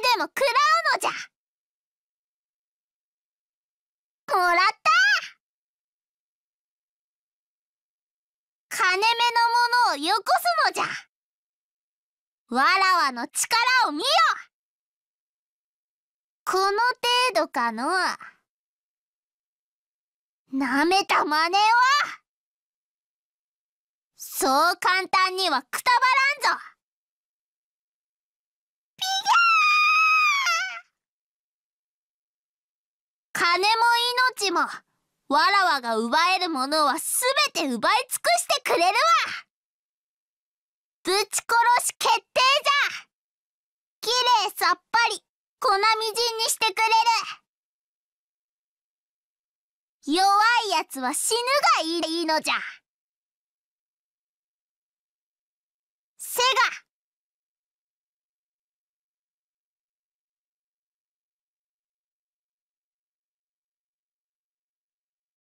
でも食らうのじゃもらった金目のものをよこすのじゃわらわの力を見よこの程度かのなめた真似はそう簡単にはくたばらんぞ金も命もわらわが奪えるものはすべて奪い尽くしてくれるわぶち殺し決定じゃきれいさっぱり粉みじんにしてくれる弱いやつは死ぬがいいのじゃセガ